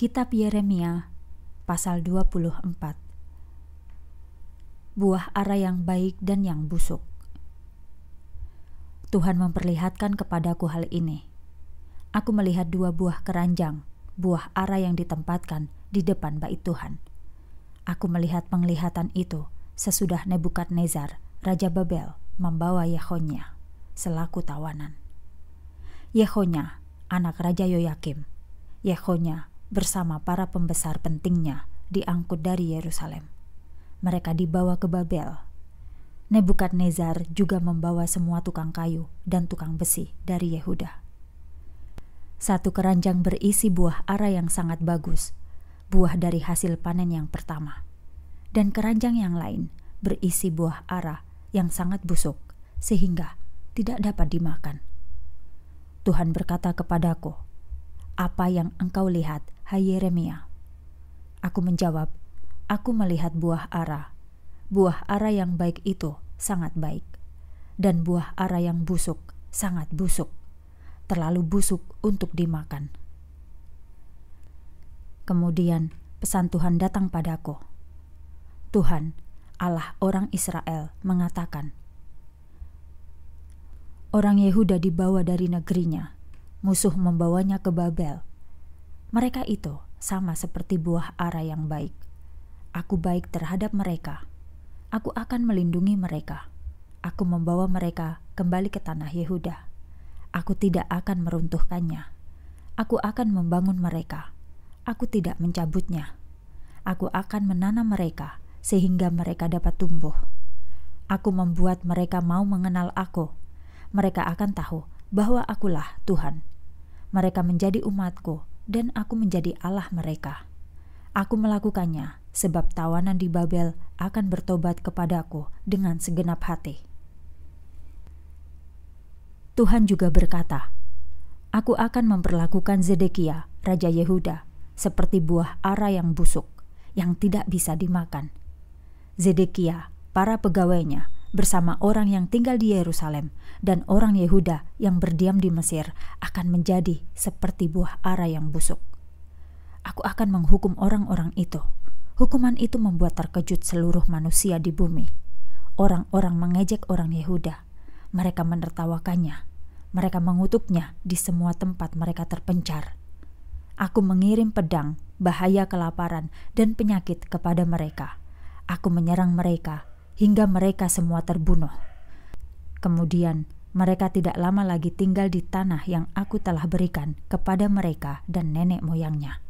Kitab Yeremia pasal 24 Buah arah yang baik dan yang busuk Tuhan memperlihatkan kepadaku hal ini. Aku melihat dua buah keranjang, buah arah yang ditempatkan di depan bait Tuhan. Aku melihat penglihatan itu sesudah Nebukadnezar, Raja Babel, membawa Yehonya selaku tawanan. Yehonya, anak Raja Yoyakim. Yehonya, bersama para pembesar pentingnya diangkut dari Yerusalem. Mereka dibawa ke Babel. Nebukadnezar juga membawa semua tukang kayu dan tukang besi dari Yehuda. Satu keranjang berisi buah ara yang sangat bagus, buah dari hasil panen yang pertama. Dan keranjang yang lain berisi buah ara yang sangat busuk, sehingga tidak dapat dimakan. Tuhan berkata kepadaku, "Apa yang engkau lihat Hai Yeremia. Aku menjawab, aku melihat buah ara. Buah ara yang baik itu sangat baik. Dan buah ara yang busuk sangat busuk. Terlalu busuk untuk dimakan. Kemudian pesan Tuhan datang padaku. Tuhan, Allah orang Israel, mengatakan, Orang Yehuda dibawa dari negerinya, musuh membawanya ke Babel, mereka itu sama seperti buah ara yang baik. Aku baik terhadap mereka. Aku akan melindungi mereka. Aku membawa mereka kembali ke tanah Yehuda. Aku tidak akan meruntuhkannya. Aku akan membangun mereka. Aku tidak mencabutnya. Aku akan menanam mereka sehingga mereka dapat tumbuh. Aku membuat mereka mau mengenal aku. Mereka akan tahu bahwa akulah Tuhan. Mereka menjadi umatku dan aku menjadi Allah mereka. Aku melakukannya, sebab tawanan di Babel akan bertobat kepadaku dengan segenap hati. Tuhan juga berkata, Aku akan memperlakukan Zedekia, Raja Yehuda, seperti buah ara yang busuk, yang tidak bisa dimakan. Zedekia, para pegawainya, bersama orang yang tinggal di Yerusalem dan orang Yehuda yang berdiam di Mesir akan menjadi seperti buah ara yang busuk. Aku akan menghukum orang-orang itu. Hukuman itu membuat terkejut seluruh manusia di bumi. Orang-orang mengejek orang Yehuda. Mereka menertawakannya. Mereka mengutuknya di semua tempat mereka terpencar. Aku mengirim pedang, bahaya kelaparan, dan penyakit kepada mereka. Aku menyerang mereka hingga mereka semua terbunuh. Kemudian mereka tidak lama lagi tinggal di tanah yang aku telah berikan kepada mereka dan nenek moyangnya.